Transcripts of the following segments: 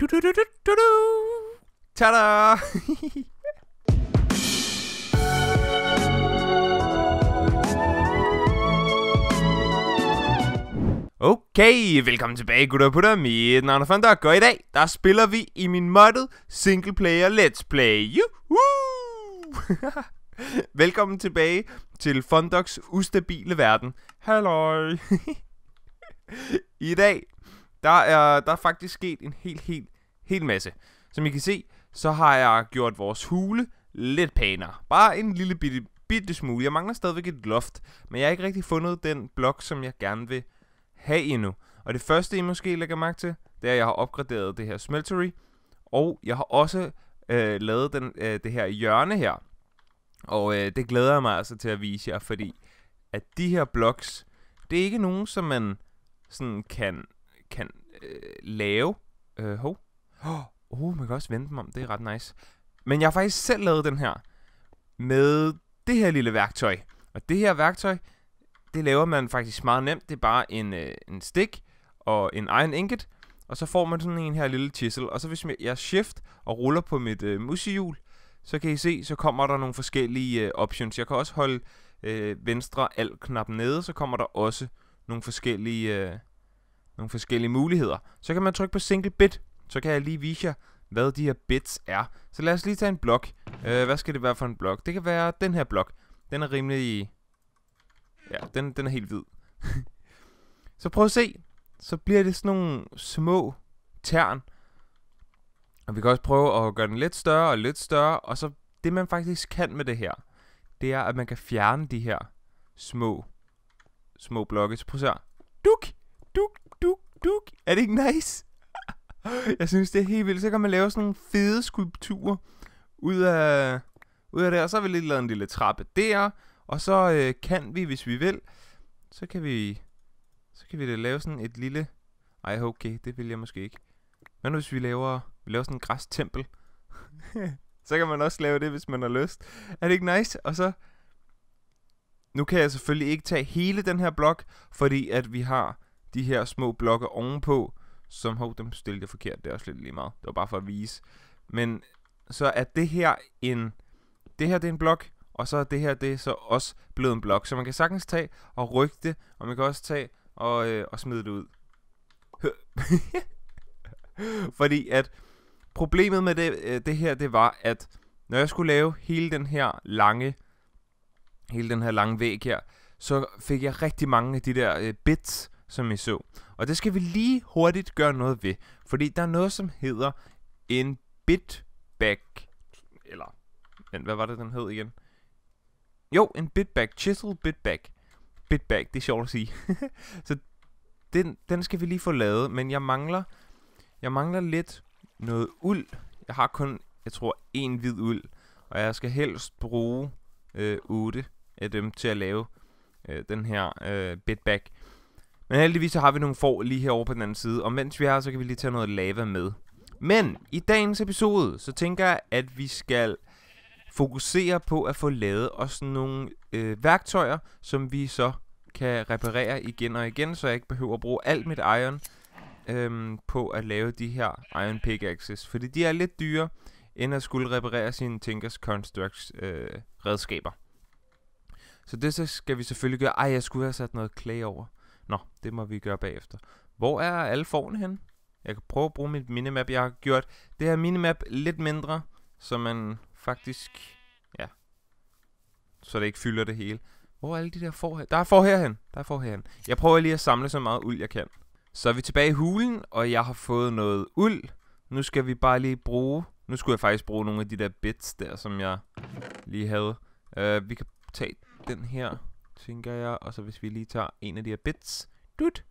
Du, du, du, du, du, du. Tada! Okay, velkommen tilbage gutter og putter, mit navn er Fandok, og i dag, der spiller vi i min modded single player let's play. Juhu! velkommen tilbage til Fundoks ustabile verden. Halløj! I dag, der er, der er faktisk sket en helt, helt, helt masse. Som I kan se, så har jeg gjort vores hule lidt pænere. Bare en lille bitte, bitte smule. Jeg mangler stadigvæk et loft, men jeg har ikke rigtig fundet den blok, som jeg gerne vil have endnu. Og det første, I måske lægger mærke til, det er, at jeg har opgraderet det her smeltery. Og jeg har også øh, lavet den, øh, det her hjørne her. Og øh, det glæder jeg mig altså til at vise jer, fordi at de her blocks, det er ikke nogen, som man sådan kan kan øh, lave. Øh, hov. Oh, oh, man kan også vende dem om. Det er ret nice. Men jeg har faktisk selv lavet den her med det her lille værktøj. Og det her værktøj, det laver man faktisk meget nemt. Det er bare en, øh, en stik og en egen ingot. Og så får man sådan en her lille chisel. Og så hvis jeg shift og ruller på mit øh, musehjul, så kan I se, så kommer der nogle forskellige øh, options. Jeg kan også holde øh, venstre alt knap nede, så kommer der også nogle forskellige øh, nogle forskellige muligheder. Så kan man trykke på single bit, så kan jeg lige vise jer, hvad de her bits er. Så lad os lige tage en blok. Øh, hvad skal det være for en blok? Det kan være den her blok. Den er rimelig... Ja, den, den er helt hvid. så prøv at se. Så bliver det sådan nogle små tern. Og vi kan også prøve at gøre den lidt større og lidt større. Og så det man faktisk kan med det her, det er, at man kan fjerne de her små, små blokke. Så prøv at se Duk, duk, duk. Er det ikke nice? jeg synes, det er helt vildt. Så kan man lave sådan nogle fede skulpturer ud af, ud af det. Og så har vi lige lavet en lille trappe der. Og så øh, kan vi, hvis vi vil, så kan vi, så kan vi da lave sådan et lille... Ej, okay, det vil jeg måske ikke. Hvad nu, hvis vi laver, vi laver sådan en græstempel? så kan man også lave det, hvis man har lyst. Er det ikke nice? Og så... Nu kan jeg selvfølgelig ikke tage hele den her blok, fordi at vi har de her små blokke ovenpå, som, hov, dem stillede jeg forkert, det er også lidt lige meget. Det var bare for at vise. Men så er det her en, det her det er en blok, og så er det her det er så også blevet en blok. Så man kan sagtens tage og rykke det, og man kan også tage og, øh, og smide det ud. Fordi at problemet med det, øh, det her, det var, at når jeg skulle lave hele den her lange, hele den her lange væg her, så fik jeg rigtig mange af de der øh, bits, som I så. Og det skal vi lige hurtigt gøre noget ved, fordi der er noget, som hedder en bitback, eller hvad var det, den hed igen? Jo, en bitback, chisel bitback. Bitback, det er sjovt at sige. så den, den skal vi lige få lavet, men jeg mangler, jeg mangler lidt noget uld. Jeg har kun, jeg tror, en hvid uld, og jeg skal helst bruge øh, 8 af dem til at lave øh, den her øh, bitback. Men heldigvis så har vi nogle får lige herovre på den anden side, og mens vi har, så kan vi lige tage noget lava med. Men i dagens episode, så tænker jeg, at vi skal fokusere på at få lavet os nogle øh, værktøjer, som vi så kan reparere igen og igen, så jeg ikke behøver at bruge alt mit iron øhm, på at lave de her iron pickaxes. Fordi de er lidt dyre, end at skulle reparere sine Tinkers Constructs øh, redskaber. Så det så skal vi selvfølgelig gøre. Ej, jeg skulle have sat noget clay over. Nå, det må vi gøre bagefter. Hvor er alle forne hen? Jeg kan prøve at bruge mit minimap. Jeg har gjort det her minimap lidt mindre, så man faktisk... Ja. Så det ikke fylder det hele. Hvor er alle de der får her? Der er får herhen. Der er får herhen. Jeg prøver lige at samle så meget uld, jeg kan. Så er vi tilbage i hulen, og jeg har fået noget uld. Nu skal vi bare lige bruge... Nu skulle jeg faktisk bruge nogle af de der bits der, som jeg lige havde. Uh, vi kan tage den her tænker jeg. Og så hvis vi lige tager en af de her bits, dut,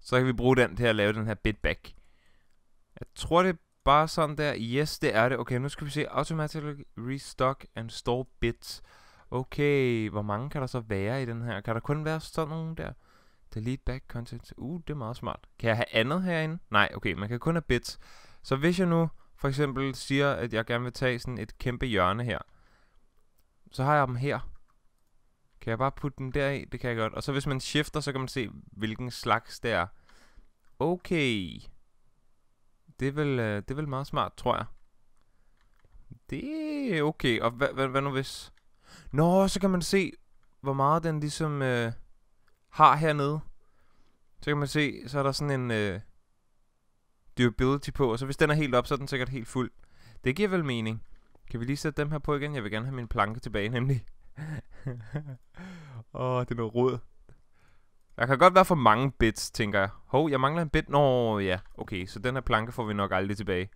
så kan vi bruge den til at lave den her bit back. Jeg tror, det er bare sådan der. Yes, det er det. Okay, nu skal vi se. Automatically restock and store bits. Okay, hvor mange kan der så være i den her? Kan der kun være sådan nogle der? Delete back content. Uh, det er meget smart. Kan jeg have andet herinde? Nej, okay, man kan kun have bits. Så hvis jeg nu for eksempel siger, at jeg gerne vil tage sådan et kæmpe hjørne her, så har jeg dem her. Kan jeg bare putte den deri? Det kan jeg godt. Og så hvis man shifter, så kan man se, hvilken slags det er. Okay. Det er vel, øh, det er vel meget smart, tror jeg. Det er okay. Og hvad, hvad, hvad nu hvis... Nå, så kan man se, hvor meget den ligesom øh, har hernede. Så kan man se, så er der sådan en øh, durability på. Og så hvis den er helt op, så er den sikkert helt fuld. Det giver vel mening. Kan vi lige sætte dem her på igen? Jeg vil gerne have min planke tilbage, nemlig. Åh, oh, det er noget råd. Der kan godt være for mange bits, tænker jeg. Hov, jeg mangler en bit. Nå, ja. Okay, så den her planke får vi nok aldrig tilbage.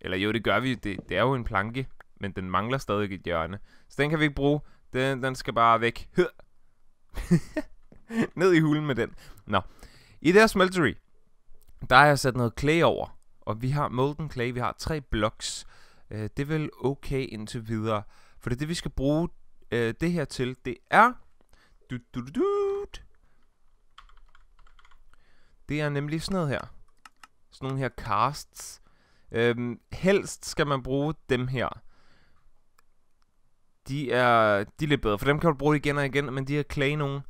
Eller jo, det gør vi. Det, det er jo en planke, men den mangler stadig et hjørne. Så den kan vi ikke bruge. Den, den skal bare væk. Ned i hulen med den. Nå. I det her smeltery, der har jeg sat noget clay over. Og vi har molten clay. Vi har tre blocks. Øh, det er vel okay indtil videre. For det er det, vi skal bruge øh, det her til, det er... Du, du, du, du, det er nemlig sådan noget her. Sådan nogle her casts. Øhm, helst skal man bruge dem her. De er, de er lidt bedre, for dem kan du bruge igen og igen, men de her clay nogen,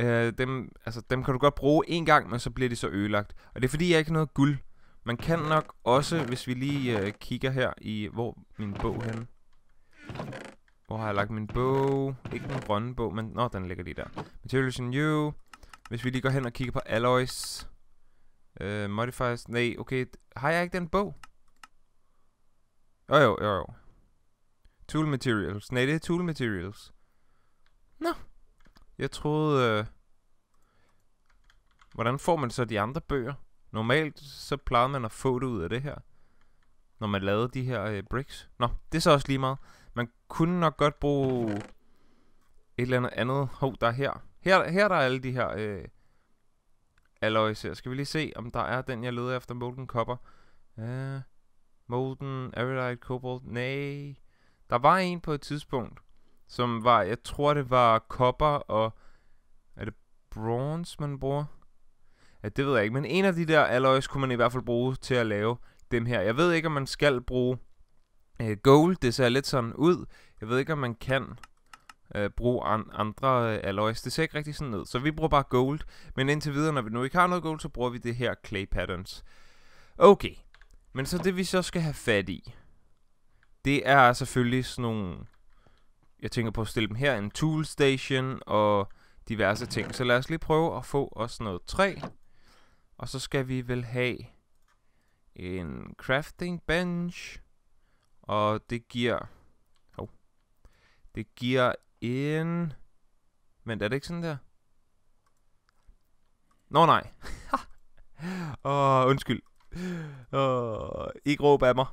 øh, dem, altså, dem kan du godt bruge en gang, men så bliver de så ødelagt. Og det er fordi, jeg ikke har noget guld. Man kan nok også, hvis vi lige øh, kigger her i, hvor min bog hen. Hvor har jeg lagt min bog? Ikke den grønne bog, men... Nå, den ligger lige der. Materials in you. Hvis vi lige går hen og kigger på alloys. Øh, modifiers. Nej, okay. Har jeg ikke den bog? Jo, jo, jo, jo. Tool materials. Nej, det er tool materials. Nå. Jeg troede... Uh... Hvordan får man så de andre bøger? Normalt så plejede man at få det ud af det her. Når man lavede de her øh, bricks. Nå, det er så også lige meget. Man kunne nok godt bruge et eller andet andet. Hov, der er her. Her, her der er alle de her øh, alloys Skal vi lige se, om der er den, jeg leder efter. Molten Copper. Uh, molten, Aridite, Cobalt. Nej. Der var en på et tidspunkt, som var, jeg tror det var Copper og, er det bronze, man bruger? Ja, det ved jeg ikke, men en af de der alloys kunne man i hvert fald bruge til at lave dem her. Jeg ved ikke, om man skal bruge øh, gold, det ser lidt sådan ud. Jeg ved ikke, om man kan øh, bruge an, andre øh, alloys. Det ser ikke rigtig sådan ud. Så vi bruger bare gold. Men indtil videre, når vi nu ikke har noget gold, så bruger vi det her clay patterns. Okay. Men så det vi så skal have fat i, det er selvfølgelig sådan nogle... Jeg tænker på at stille dem her, en tool station og diverse ting. Så lad os lige prøve at få os noget træ. Og så skal vi vel have en crafting bench. Og det giver... Hov. Oh, det giver en... Men er det ikke sådan der? Nå nej. Åh, oh, undskyld. Oh, ikke råb af mig.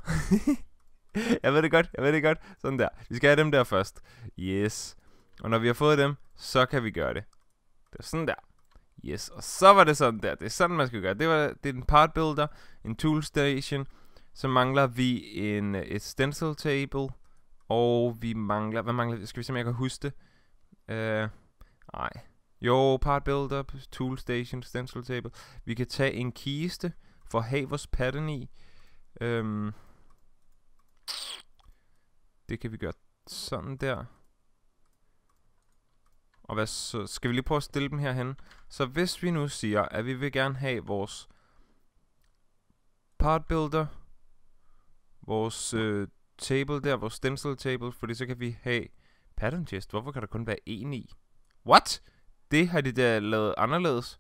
jeg ved det godt, jeg ved det godt. Sådan der. Vi skal have dem der først. Yes. Og når vi har fået dem, så kan vi gøre det. Det er sådan der. Yes, og så var det sådan der. Det er sådan, man skal gøre. Det var det er en part builder, en tool station, så mangler vi en, øh, et stencil table, og vi mangler, hvad mangler vi? Skal vi se, om jeg kan huske det? uh, nej. Jo, part builder, tool station, stencil table. Vi kan tage en kiste for have vores pattern i. um, det kan vi gøre sådan der. Og hvad så? Skal vi lige prøve at stille dem herhen? Så hvis vi nu siger, at vi vil gerne have vores part builder vores øh, table der, vores stencil table, fordi så kan vi have pattern chest. Hvorfor kan der kun være en i? What? Det har de der lavet anderledes.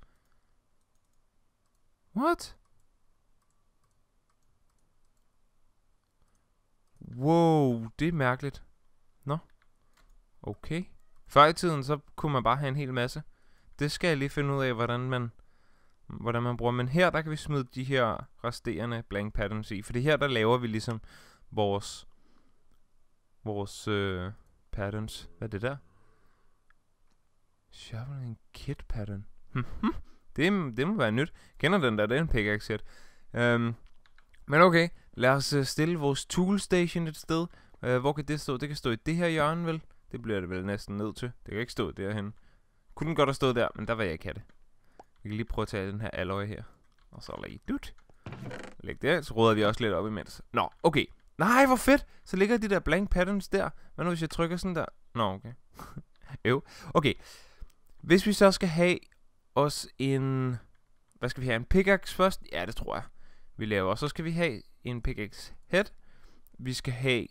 What? Wow, det er mærkeligt. Nå. Okay. Før i tiden, så kunne man bare have en hel masse. Det skal jeg lige finde ud af, hvordan man hvordan man bruger. Men her, der kan vi smide de her resterende blank patterns i. For det her, der laver vi ligesom vores, vores øh, patterns. Hvad er det der? Shoveling kit pattern. Hm, hm. det, det må være nyt. Kender den der, det er en pickaxe set. Um, men okay, lad os øh, stille vores tool station et sted. Uh, hvor kan det stå? Det kan stå i det her hjørne, vel? Det bliver det vel næsten nødt til. Det kan ikke stå derhen. Kunne den godt have stået der, men der var jeg ikke have det. Vi kan lige prøve at tage den her alloy her. Og så lige dut. Læg det, så råder vi også lidt op imens. Nå, okay. Nej, hvor fedt! Så ligger de der blank patterns der. Hvad nu, hvis jeg trykker sådan der? Nå, okay. jo. Okay. Hvis vi så skal have os en... Hvad skal vi have? En pickaxe først? Ja, det tror jeg. Vi laver. Så skal vi have en pickaxe head. Vi skal have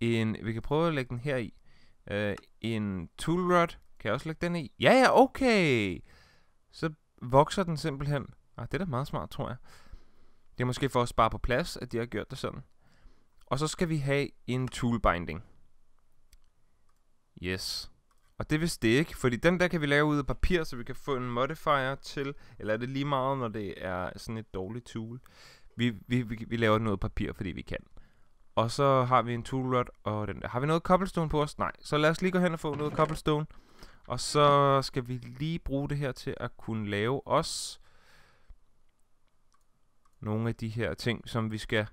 en... Vi kan prøve at lægge den her i. Uh, en tool rod. Kan jeg også lægge den i? Ja, ja, okay så vokser den simpelthen. Ah, det er da meget smart, tror jeg. Det er måske for at spare på plads, at de har gjort det sådan. Og så skal vi have en toolbinding. Yes. Og det vil det ikke, fordi den der kan vi lave ud af papir, så vi kan få en modifier til, eller er det lige meget, når det er sådan et dårligt tool. Vi, vi, vi, vi laver noget papir, fordi vi kan. Og så har vi en tool rod og den der. Har vi noget cobblestone på os? Nej. Så lad os lige gå hen og få noget cobblestone. Og så skal vi lige bruge det her til at kunne lave os nogle af de her ting, som vi skal...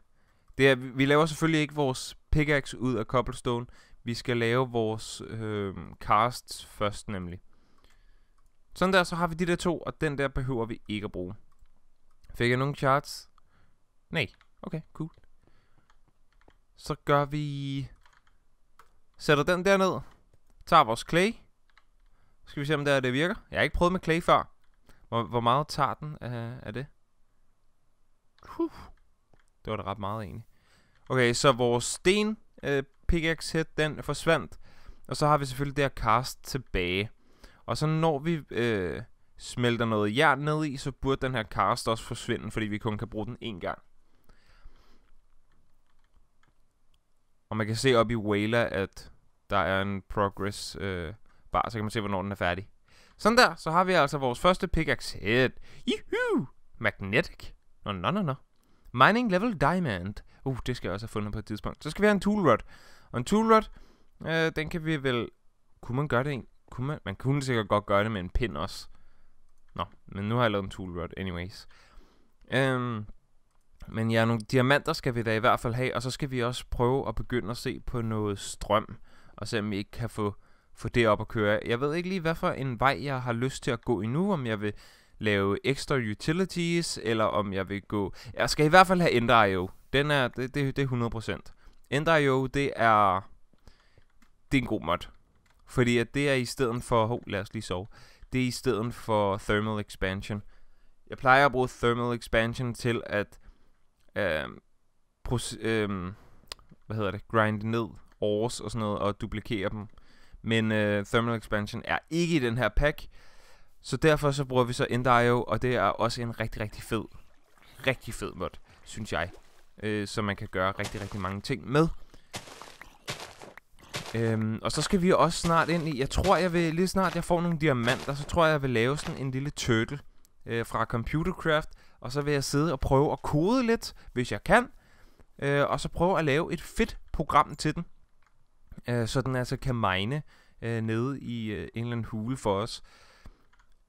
Det er, vi laver selvfølgelig ikke vores pickaxe ud af cobblestone. Vi skal lave vores øh, casts først nemlig. Sådan der, så har vi de der to, og den der behøver vi ikke at bruge. Fik jeg nogle charts? Nej. Okay, cool. Så gør vi... Sætter den der ned. Tager vores clay. Skal vi se, om det, er, det virker? Jeg har ikke prøvet med clay før. Hvor, hvor meget tager den af, af det? Huh. Det var da ret meget egentlig. Okay, så vores sten øh, pickaxe hit, den forsvandt. Og så har vi selvfølgelig det her cast tilbage. Og så når vi øh, smelter noget jern ned i, så burde den her cast også forsvinde, fordi vi kun kan bruge den én gang. Og man kan se op i Wayla, at der er en progress øh, bar, så kan man se, hvornår den er færdig. Sådan der, så har vi altså vores første pickaxe head. Juhu! Magnetic. Nå, no, nå, no, nå, no, nå. Mining level diamond. Uh, det skal jeg også have fundet på et tidspunkt. Så skal vi have en tool rod. Og en tool rod, øh, den kan vi vel... Kunne man gøre det en... Kunne man... man kunne sikkert godt gøre det med en pind også. Nå, men nu har jeg lavet en tool rod anyways. Øhm, men ja, nogle diamanter skal vi da i hvert fald have, og så skal vi også prøve at begynde at se på noget strøm, og se om vi ikke kan få få det op at køre. Jeg ved ikke lige, hvad for en vej jeg har lyst til at gå endnu, om jeg vil lave ekstra utilities, eller om jeg vil gå... Jeg skal i hvert fald have Ender.io. Den er, det, det, det er 100%. Ender.io, det er... Det er en god mod. Fordi at det er i stedet for... Hov, lad os lige sove. Det er i stedet for Thermal Expansion. Jeg plejer at bruge Thermal Expansion til at... Øh, øh, hvad hedder det? Grind ned ores og sådan noget, og duplikere dem. Men øh, Thermal Expansion er ikke i den her pack. Så derfor så bruger vi så Endio, og det er også en rigtig, rigtig fed, rigtig fed mod, synes jeg. Øh, som man kan gøre rigtig, rigtig mange ting med. Øhm, og så skal vi også snart ind i, jeg tror jeg vil, lige snart jeg får nogle diamanter, så tror jeg jeg vil lave sådan en lille turtle øh, fra Computercraft. Og så vil jeg sidde og prøve at kode lidt, hvis jeg kan. Øh, og så prøve at lave et fedt program til den øh, så den altså kan mine øh, nede i øh, en eller anden hule for os.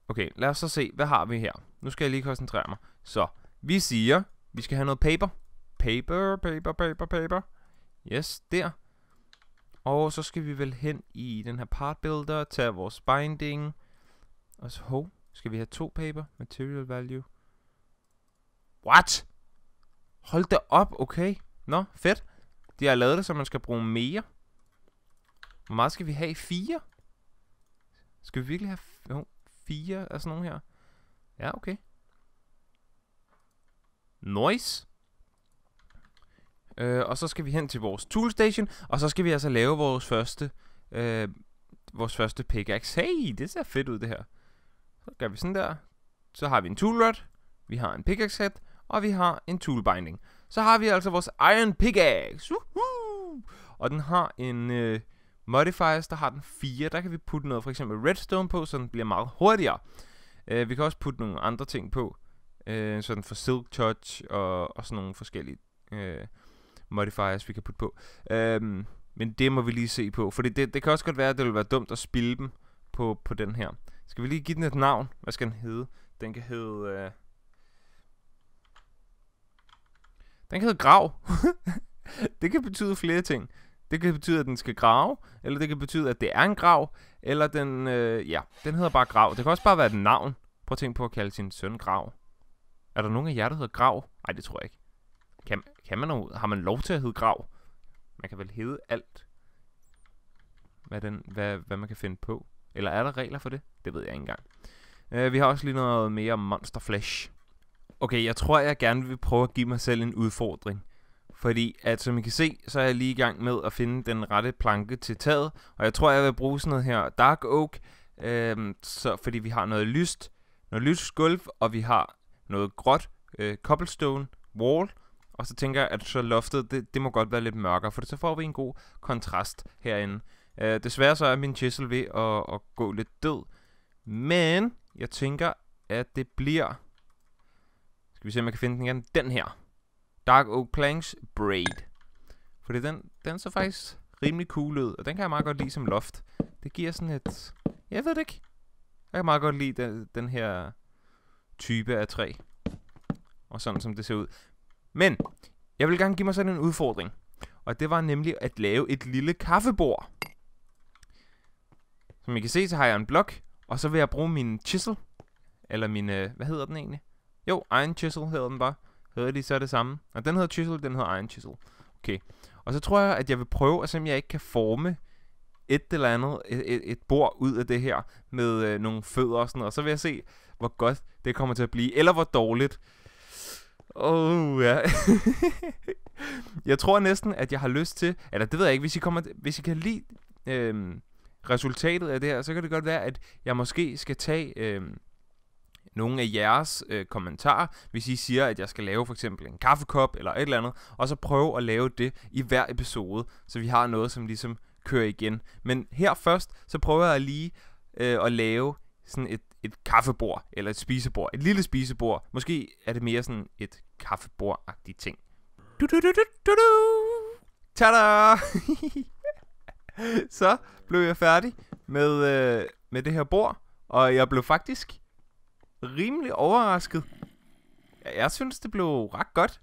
Okay, lad os så se, hvad har vi her? Nu skal jeg lige koncentrere mig. Så, vi siger, vi skal have noget paper. Paper, paper, paper, paper. Yes, der. Og så skal vi vel hen i den her part builder, tage vores binding. Og så, ho, skal vi have to paper? Material value. What? Hold da op, okay. Nå, fedt. De har lavet det, så man skal bruge mere. Hvor meget skal vi have? Fire? Skal vi virkelig have jo, fire af sådan nogle her? Ja, okay. Noise. Øh, og så skal vi hen til vores toolstation, og så skal vi altså lave vores første, øh, vores første pickaxe. Hey, det ser fedt ud det her. Så gør vi sådan der. Så har vi en tool rod, vi har en pickaxe head, og vi har en tool binding. Så har vi altså vores iron pickaxe. -huh! Og den har en, øh, modifiers, der har den 4. Der kan vi putte noget for eksempel redstone på, så den bliver meget hurtigere. Uh, vi kan også putte nogle andre ting på, uh, sådan for silk touch og, og sådan nogle forskellige uh, modifiers, vi kan putte på. Uh, men det må vi lige se på, for det, det kan også godt være, at det vil være dumt at spille dem på, på den her. Skal vi lige give den et navn? Hvad skal den hedde? Den kan hedde... Uh Den kan hedde grav. det kan betyde flere ting. Det kan betyde, at den skal grave, eller det kan betyde, at det er en grav, eller den, øh, ja, den hedder bare grav. Det kan også bare være et navn. Prøv at tænke på at kalde sin søn grav. Er der nogen af jer, der hedder grav? Nej, det tror jeg ikke. Kan, kan man overhovedet? Har man lov til at hedde grav? Man kan vel hedde alt, hvad, den, hvad, hvad man kan finde på. Eller er der regler for det? Det ved jeg ikke engang. Øh, vi har også lige noget mere Monster Flash. Okay, jeg tror, jeg gerne vil prøve at give mig selv en udfordring. Fordi at som I kan se, så er jeg lige i gang med at finde den rette planke til taget. Og jeg tror, jeg vil bruge sådan noget her dark oak. Øh, så, fordi vi har noget lyst, noget lyst gulv, og vi har noget gråt øh, cobblestone wall. Og så tænker jeg, at så loftet, det, det må godt være lidt mørkere, for så får vi en god kontrast herinde. Øh, desværre så er min chisel ved at, at gå lidt død. Men jeg tænker, at det bliver... Skal vi se, om jeg kan finde den igen. Den her. Dark Oak Planks Braid. Fordi den, den så faktisk rimelig cool ud, og den kan jeg meget godt lide som loft. Det giver sådan et... Jeg ved det ikke. Jeg kan meget godt lide den, den her type af træ. Og sådan som det ser ud. Men, jeg vil gerne give mig sådan en udfordring. Og det var nemlig at lave et lille kaffebord. Som I kan se, så har jeg en blok. Og så vil jeg bruge min chisel. Eller min, øh, hvad hedder den egentlig? Jo, Iron Chisel hedder den bare. Hedder de så det samme? Og den hedder chisel, den hedder iron chisel. Okay. Og så tror jeg, at jeg vil prøve at se, om jeg ikke kan forme et eller andet, et, et, et bord ud af det her, med øh, nogle fødder og sådan noget. Og så vil jeg se, hvor godt det kommer til at blive, eller hvor dårligt. Åh, oh, ja. jeg tror næsten, at jeg har lyst til, eller det ved jeg ikke, hvis I, kommer, hvis I kan lide øh, resultatet af det her, så kan det godt være, at jeg måske skal tage... Øh, nogle af jeres øh, kommentarer, hvis I siger, at jeg skal lave for eksempel en kaffekop eller et eller andet, og så prøve at lave det i hver episode, så vi har noget, som ligesom kører igen. Men her først, så prøver jeg lige øh, at lave sådan et, et kaffebord, eller et spisebord, et lille spisebord. Måske er det mere sådan et kaffebord-agtigt ting. Du, du, du, du, du, du. Tada! så blev jeg færdig med, øh, med det her bord, og jeg blev faktisk rimelig overrasket. Jeg synes, det blev ret godt.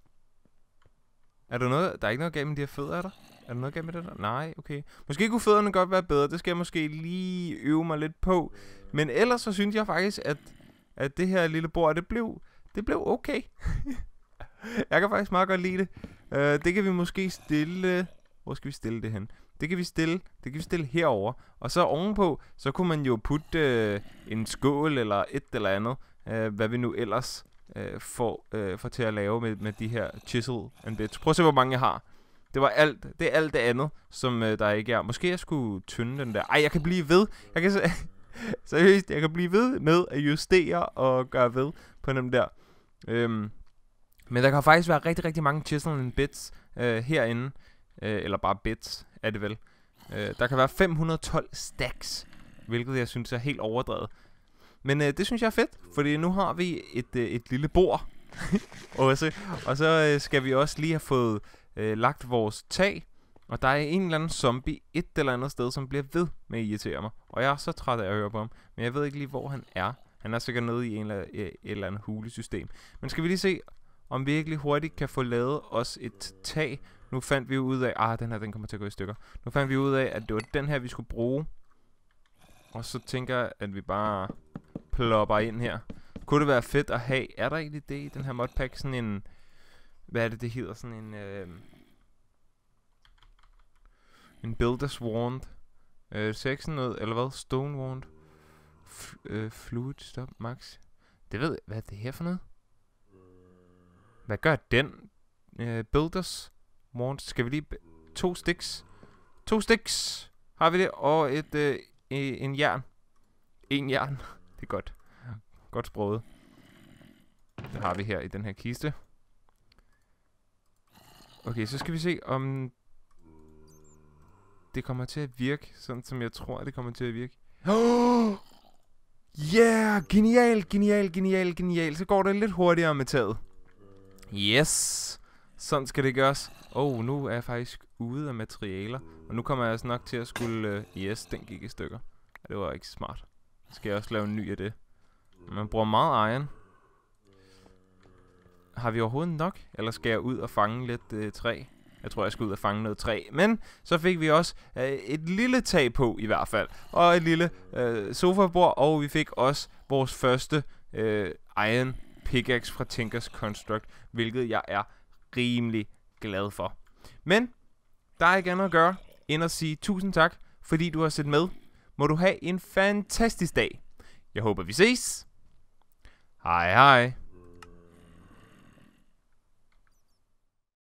Er der noget... Der er ikke noget galt med de her fødder, er der? Er der noget galt med det der? Nej, okay. Måske kunne fødderne godt være bedre. Det skal jeg måske lige øve mig lidt på. Men ellers så synes jeg faktisk, at, at det her lille bord, det blev, det blev okay. jeg kan faktisk meget godt lide det. Uh, det kan vi måske stille... Hvor skal vi stille det hen? Det kan vi stille, det kan vi stille herover. Og så ovenpå, så kunne man jo putte uh, en skål eller et eller andet øh, hvad vi nu ellers øh, får, øh, får til at lave med, med de her chisel and bits. Prøv at se, hvor mange jeg har. Det var alt, det er alt det andet, som øh, der ikke er. Måske jeg skulle tynde den der. Ej, jeg kan blive ved. Jeg kan seriøst, jeg kan blive ved med at justere og gøre ved på dem der. Øhm, men der kan faktisk være rigtig, rigtig mange chisel and bits øh, herinde. Øh, eller bare bits, er det vel. Øh, der kan være 512 stacks, hvilket jeg synes er helt overdrevet. Men øh, det synes jeg er fedt, fordi nu har vi et, øh, et lille bord så, Og så øh, skal vi også lige have fået øh, lagt vores tag. Og der er en eller anden zombie et eller andet sted, som bliver ved med at irritere mig. Og jeg er så træt af at høre på ham. Men jeg ved ikke lige, hvor han er. Han er sikkert nede i en eller, øh, et eller andet hulesystem. Men skal vi lige se, om vi virkelig hurtigt kan få lavet os et tag. Nu fandt vi ud af, ah, den her den kommer til at gå i stykker. Nu fandt vi ud af, at det var den her, vi skulle bruge. Og så tænker jeg, at vi bare plopper ind her. Kunne det være fedt at have, er der egentlig det i den her modpack, sådan en, hvad er det det hedder, sådan en, øh, en builder's wand, øh, ser ikke sådan noget, eller hvad, stone wand, F øh, fluid stop max, det ved jeg, hvad er det her for noget? Hvad gør den? Øh, builders wand, skal vi lige, to sticks, to sticks, har vi det, og et, øh, e-, en jern, en jern, det er godt. Godt sproget. Det har vi her i den her kiste. Okay, så skal vi se om... Det kommer til at virke, sådan som jeg tror, det kommer til at virke. Oh! Yeah! Genial, genial, genial, genial. Så går det lidt hurtigere med taget. Yes! Sådan skal det gøres. Oh, nu er jeg faktisk ude af materialer. Og nu kommer jeg altså nok til at skulle... Uh, yes, den gik i stykker. Ja, det var ikke smart skal jeg også lave en ny af det. Man bruger meget iron. Har vi overhovedet nok? Eller skal jeg ud og fange lidt øh, træ? Jeg tror, jeg skal ud og fange noget træ. Men så fik vi også øh, et lille tag på i hvert fald. Og et lille øh, sofabord. Og vi fik også vores første øh, iron pickaxe fra Tinkers Construct. Hvilket jeg er rimelig glad for. Men der er ikke andet at gøre end at sige tusind tak, fordi du har set med må du have en fantastisk dag. Jeg håber, vi ses. Hej hej.